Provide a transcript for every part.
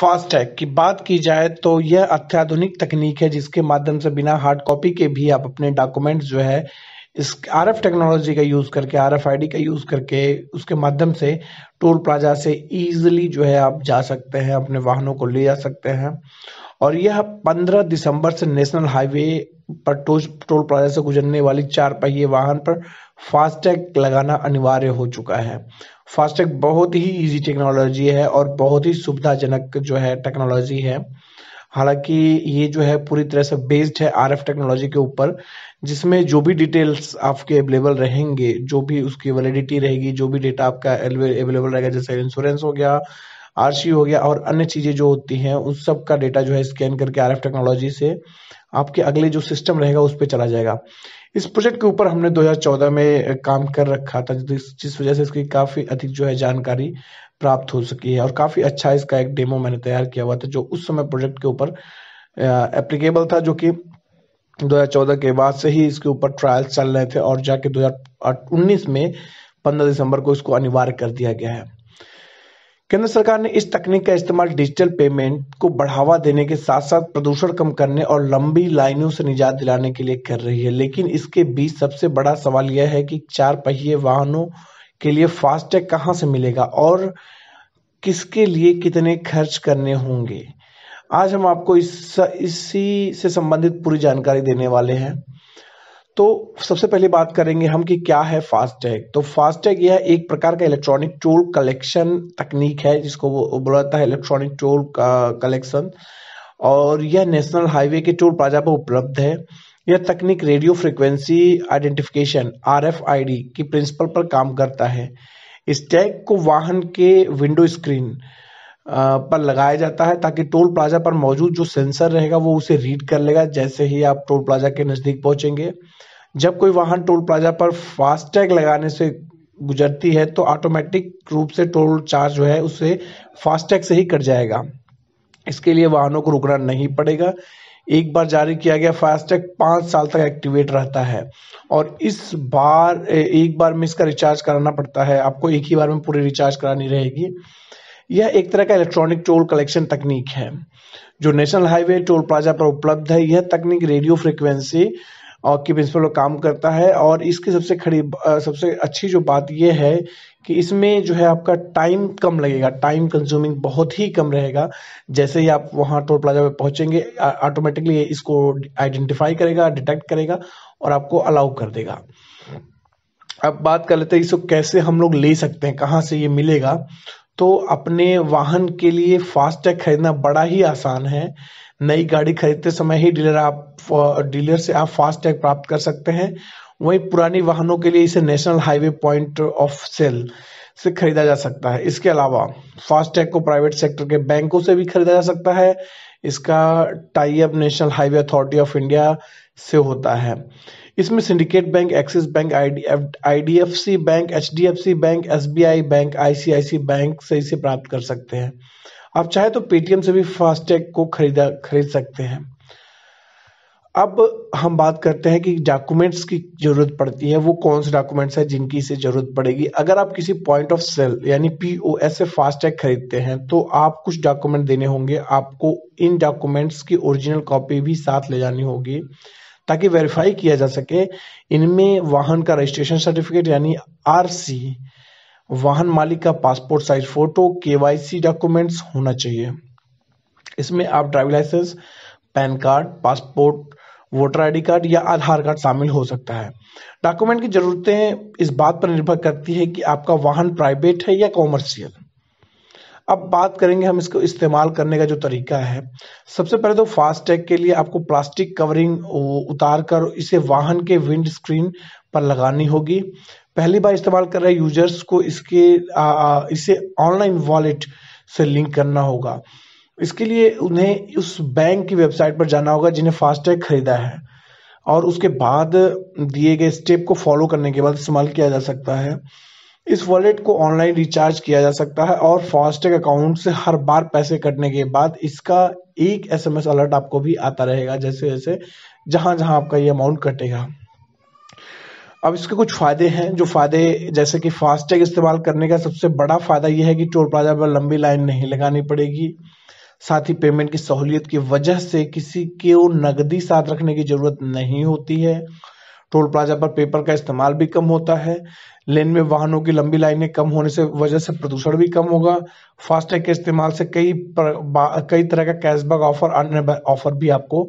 FASTag की बात की जाए तो यह अत्याधुनिक तकनीक है जिसके माध्यम से बिना हार्ड कॉपी के भी आप अपने डॉक्यूमेंट जो है इस आर एफ टेक्नोलॉजी का यूज़ करके आर एफ आई डी का यूज़ करके उसके माध्यम से टोल प्लाजा से ईजिली जो है आप जा सकते हैं अपने वाहनों को ले जा सकते हैं और यह 15 दिसंबर से नेशनल हाईवे पर टोल टोल प्लाजा से गुजरने वाली चार पहिए वाहन पर फास्टैग लगाना अनिवार्य हो चुका है फास्टैग बहुत ही इजी टेक्नोलॉजी है और बहुत ही सुविधाजनक जो है टेक्नोलॉजी है हालांकि ये जो है पूरी तरह से बेस्ड है आरएफ टेक्नोलॉजी के ऊपर जिसमें जो भी डिटेल्स आपके अवेलेबल रहेंगे जो भी उसकी वैलिडिटी रहेगी जो भी डेटा आपका अवेलेबल रहेगा जैसे इंश्योरेंस हो गया आर हो गया और अन्य चीज़ें जो होती हैं उस सब का डेटा जो है स्कैन करके आर टेक्नोलॉजी से आपके अगले जो सिस्टम रहेगा उस पर चला जाएगा इस प्रोजेक्ट के ऊपर हमने 2014 में काम कर रखा था जिस वजह से इसकी काफ़ी अधिक जो है जानकारी प्राप्त हो सकी है और काफ़ी अच्छा इसका एक डेमो मैंने तैयार किया हुआ था जो उस समय प्रोजेक्ट के ऊपर एप्लीकेबल था जो कि 2014 के बाद से ही इसके ऊपर ट्रायल्स चल रहे थे और जाके 2019 में 15 दिसंबर को इसको अनिवार्य कर दिया गया है केंद्र सरकार ने इस तकनीक का इस्तेमाल डिजिटल पेमेंट को बढ़ावा देने के साथ साथ प्रदूषण कम करने और लंबी लाइनों से निजात दिलाने के लिए कर रही है लेकिन इसके बीच सबसे बड़ा सवाल यह है कि चार पहिए वाहनों के लिए फास्टैग कहाँ से मिलेगा और किसके लिए कितने खर्च करने होंगे आज हम आपको इस इसी से संबंधित पूरी जानकारी देने वाले हैं तो सबसे पहले बात करेंगे हम कि क्या है फास्टैग तो फास्टैग यह एक प्रकार का इलेक्ट्रॉनिक टोल कलेक्शन तकनीक है जिसको वो बोला जाता है इलेक्ट्रॉनिक टोल कलेक्शन और यह नेशनल हाईवे के टोल प्लाजा पर उपलब्ध है यह तकनीक radio frequency identification R F की प्रिंसिपल पर काम करता है इस टैग को वाहन के विंडो स्क्रीन पर लगाया जाता है ताकि टोल प्लाजा पर मौजूद जो सेंसर रहेगा वो उसे रीड कर लेगा जैसे ही आप टोल प्लाजा के नज़दीक पहुंचेंगे जब कोई वाहन टोल प्लाजा पर फास्टैग लगाने से गुजरती है तो ऑटोमेटिक रूप से टोल चार्ज जो है उसे फास्टैग से ही कट जाएगा इसके लिए वाहनों को रुकना नहीं पड़ेगा एक बार जारी किया गया फास्टैग पांच साल तक एक्टिवेट रहता है और इस बार एक बार में इसका रिचार्ज कराना पड़ता है आपको एक ही बार में पूरी रिचार्ज करानी रहेगी यह एक तरह का इलेक्ट्रॉनिक टोल कलेक्शन तकनीक है जो नेशनल हाईवे टोल प्लाजा पर उपलब्ध है यह तकनीक रेडियो फ्रिक्वेंसी के प्रिंसिपल पर काम करता है और इसकी सबसे खड़ी सबसे अच्छी जो बात यह है कि इसमें जो है आपका टाइम कम लगेगा टाइम कंज्यूमिंग बहुत ही कम रहेगा जैसे ही आप वहाँ टोल प्लाजा पे पहुँचेंगे ऑटोमेटिकली इसको आइडेंटिफाई करेगा डिटेक्ट करेगा और आपको अलाउ कर देगा अब बात कर लेते हैं इसको कैसे हम लोग ले सकते हैं कहाँ से ये मिलेगा तो अपने वाहन के लिए फास्टैग खरीदना बड़ा ही आसान है नई गाड़ी खरीदते समय ही डीलर आप डीलर से आप फास्टैग प्राप्त कर सकते हैं वहीं पुरानी वाहनों के लिए इसे national highway point of sale से खरीदा जा सकता है इसके अलावा फास्टैग को प्राइवेट सेक्टर के बैंकों से भी खरीदा जा सकता है इसका tie up national highway authority of India से होता है इसमें syndicate bank axis bank IDFC bank HDFC bank SBI bank ICIC bank से इसे प्राप्त कर सकते हैं आप चाहे तो पेटीएम से भी फास्टैग को खरीदा खरीद सकते हैं अब हम बात करते हैं कि डॉक्यूमेंट्स की जरूरत पड़ती है वो कौन से डॉक्यूमेंट्स हैं जिनकी इसे जरूरत पड़ेगी अगर आप किसी पॉइंट ऑफ सेल यानी एस से फास्टैग खरीदते हैं तो आप कुछ डॉक्यूमेंट देने होंगे आपको इन डॉक्यूमेंट्स की ओरिजिनल कॉपी भी साथ ले जानी होगी ताकि वेरीफाई किया जा सके इनमें वाहन का रजिस्ट्रेशन सर्टिफिकेट यानी आरसी वाहन मालिक का passport size photo KYC documents होना चाहिए इसमें आप driving licence PAN card passport voter ID card या आधार कार्ड शामिल हो सकता है डॉक्यूमेंट की जरूरतें इस बात पर निर्भर करती है कि आपका वाहन प्राइवेट है या कॉमर्शियल अब बात करेंगे हम इसको इस्तेमाल करने का जो तरीका है सबसे पहले तो फास्टैग के लिए आपको प्लास्टिक कवरिंग उतार कर इसे वाहन के विंड स्क्रीन पर लगानी होगी पहली बार इस्तेमाल कर रहे यूजर्स को इसके आ, आ, इसे ऑनलाइन वॉलेट से लिंक करना होगा इसके लिए उन्हें उस बैंक की वेबसाइट पर जाना होगा जिन्हें फास्टैग खरीदा है और उसके बाद दिए गए स्टेप को फॉलो करने के बाद इस्तेमाल किया जा सकता है इस वॉलेट को ऑनलाइन रिचार्ज किया जा सकता है और फास्टैग अकाउंट से हर बार पैसे कटने के बाद इसका एक एसएमएस अलर्ट आपको भी आता रहेगा जैसे जैसे जहां जहां आपका ये अमाउंट कटेगा अब इसके कुछ फायदे हैं जो फायदे जैसे कि फास्टैग इस्तेमाल करने का सबसे बड़ा फायदा यह है कि टोल प्लाजा पर लंबी लाइन नहीं लगानी पड़ेगी साथ ही पेमेंट की सहूलियत की वजह से किसी को नकदी साथ रखने की जरूरत नहीं होती है टोल प्लाजा पर पेपर का इस्तेमाल भी कम होता है लेन में वाहनों की लंबी लाइनें कम होने से वजह से प्रदूषण भी कम होगा फास्टैग के इस्तेमाल से कई पर, कई तरह का कैशबैक ऑफर अन्य ऑफर भी आपको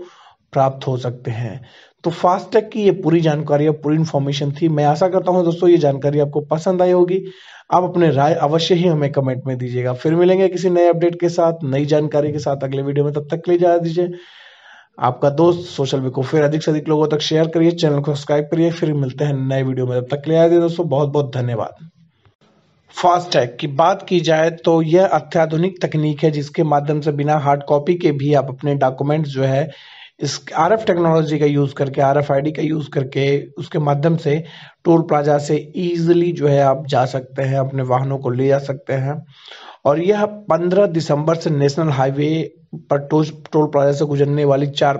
प्राप्त हो सकते हैं तो फास्टैग की ये पूरी जानकारी और पूरी इन्फॉर्मेशन थी मैं आशा करता हूँ दोस्तों ये जानकारी आपको पसंद आई होगी आप अपने राय अवश्य ही हमें कमेंट में दीजिएगा फिर मिलेंगे किसी नए अपडेट के साथ नई जानकारी के साथ अगले वीडियो में तब तक ले जा दीजिए आपका दोस्त सोशल वी को फिर अधिक से अधिक लोगों तक शेयर करिए चैनल को सब्सक्राइब करिए फिर मिलते हैं नए वीडियो में तब तक ले लिए दोस्तों बहुत बहुत धन्यवाद फास्टैग की बात की जाए तो यह अत्याधुनिक तकनीक है जिसके माध्यम से बिना हार्ड कॉपी के भी आप अपने डॉक्यूमेंट्स जो है इस आर एफ टेक्नोलॉजी का यूज़ करके आर एफ आई डी का यूज़ करके उसके माध्यम से टोल प्लाजा से ईजिली जो है आप जा सकते हैं अपने वाहनों को ले जा सकते हैं और यह 15 दिसंबर से नेशनल हाईवे पर टोल प्लाजा से गुजरने वाली चार